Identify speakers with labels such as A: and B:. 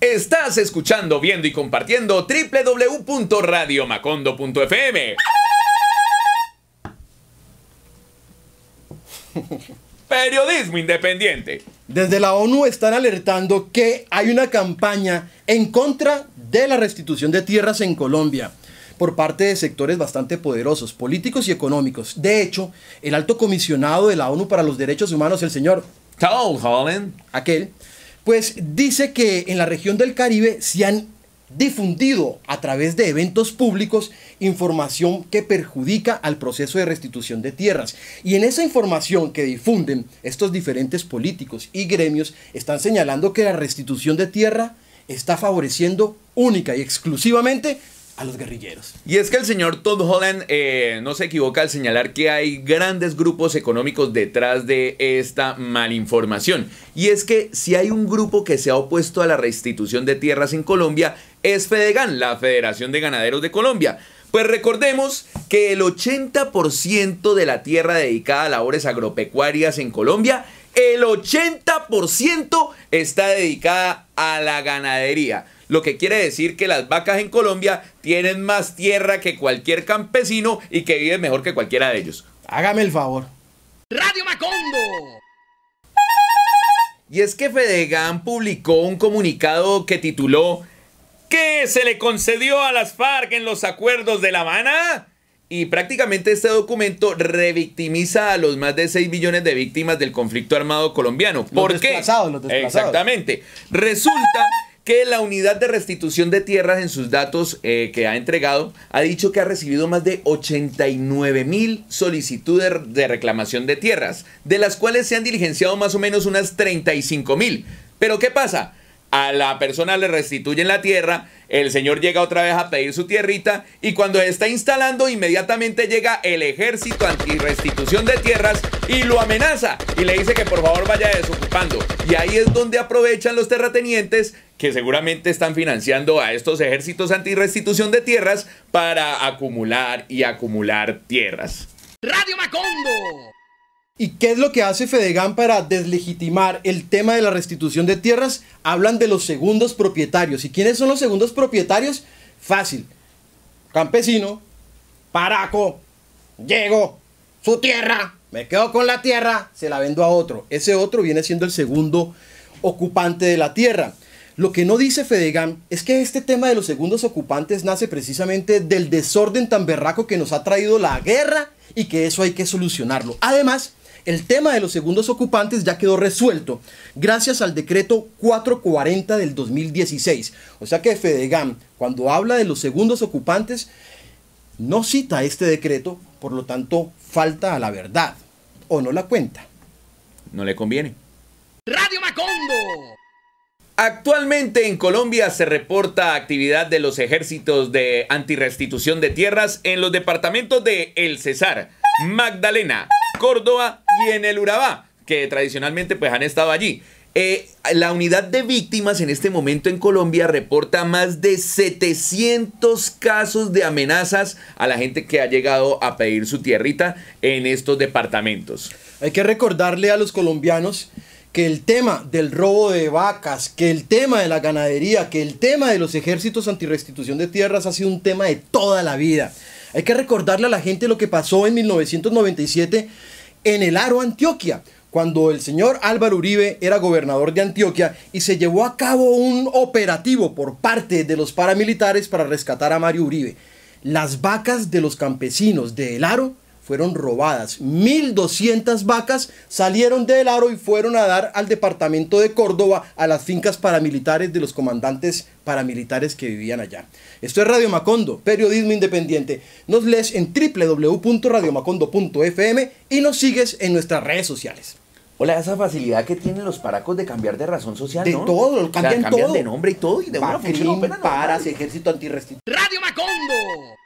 A: Estás escuchando, viendo y compartiendo www.radiomacondo.fm. Periodismo independiente.
B: Desde la ONU están alertando que hay una campaña en contra de la restitución de tierras en Colombia por parte de sectores bastante poderosos, políticos y económicos. De hecho, el alto comisionado de la ONU para los Derechos Humanos, el señor Tom Holland, aquel, pues dice que en la región del Caribe se han difundido a través de eventos públicos información que perjudica al proceso de restitución de tierras. Y en esa información que difunden estos diferentes políticos y gremios están señalando que la restitución de tierra está favoreciendo única y exclusivamente a los guerrilleros.
A: Y es que el señor Todd Holland eh, no se equivoca al señalar que hay grandes grupos económicos detrás de esta malinformación. Y es que si hay un grupo que se ha opuesto a la restitución de tierras en Colombia, es Fedegan, la Federación de Ganaderos de Colombia. Pues recordemos que el 80% de la tierra dedicada a labores agropecuarias en Colombia, el 80% está dedicada a la ganadería lo que quiere decir que las vacas en Colombia tienen más tierra que cualquier campesino y que viven mejor que cualquiera de ellos. Hágame el favor.
B: Radio Macondo.
A: Y es que Fedegan publicó un comunicado que tituló ¿Qué se le concedió a las FARC en los acuerdos de La Habana? Y prácticamente este documento revictimiza a los más de 6 millones de víctimas del conflicto armado colombiano. ¿Por los qué? los desplazados. Exactamente. Resulta que la unidad de restitución de tierras en sus datos eh, que ha entregado ha dicho que ha recibido más de 89 mil solicitudes de reclamación de tierras, de las cuales se han diligenciado más o menos unas 35 mil. Pero ¿qué pasa? a la persona le restituyen la tierra, el señor llega otra vez a pedir su tierrita y cuando está instalando inmediatamente llega el ejército anti-restitución de tierras y lo amenaza y le dice que por favor vaya desocupando. Y ahí es donde aprovechan los terratenientes que seguramente están financiando a estos ejércitos anti-restitución de tierras para acumular y acumular tierras.
B: Radio Macondo. ¿Y qué es lo que hace Fedegan para deslegitimar el tema de la restitución de tierras? Hablan de los segundos propietarios. ¿Y quiénes son los segundos propietarios? Fácil. Campesino, paraco, llego, su tierra, me quedo con la tierra, se la vendo a otro. Ese otro viene siendo el segundo ocupante de la tierra. Lo que no dice Fedegan es que este tema de los segundos ocupantes nace precisamente del desorden tan berraco que nos ha traído la guerra y que eso hay que solucionarlo. Además, el tema de los segundos ocupantes ya quedó resuelto gracias al decreto 440 del 2016. O sea que Fedegan, cuando habla de los segundos ocupantes, no cita este decreto, por lo tanto falta a la
A: verdad o no la cuenta. No le conviene.
B: Radio Macondo.
A: Actualmente en Colombia se reporta actividad de los ejércitos de antirrestitución de tierras en los departamentos de El Cesar, Magdalena, Córdoba y en el Urabá, que tradicionalmente pues han estado allí. Eh, la unidad de víctimas en este momento en Colombia reporta más de 700 casos de amenazas a la gente que ha llegado a pedir su tierrita en estos departamentos.
B: Hay que recordarle a los colombianos que el tema del robo de vacas, que el tema de la ganadería, que el tema de los ejércitos antirrestitución de tierras ha sido un tema de toda la vida. Hay que recordarle a la gente lo que pasó en 1997 en el Aro Antioquia, cuando el señor Álvaro Uribe era gobernador de Antioquia y se llevó a cabo un operativo por parte de los paramilitares para rescatar a Mario Uribe. Las vacas de los campesinos de El Aro fueron robadas. 1.200 vacas salieron del aro y fueron a dar al departamento de Córdoba, a las fincas paramilitares de los comandantes paramilitares que vivían allá. Esto es Radio Macondo, periodismo independiente. Nos lees en www.radiomacondo.fm y nos sigues en nuestras redes sociales. Hola, esa facilidad que tienen los paracos de cambiar de razón
A: social, De todo, cambian, de nombre y todo, y de paras, ejército antirrestitucional. ¡Radio Macondo!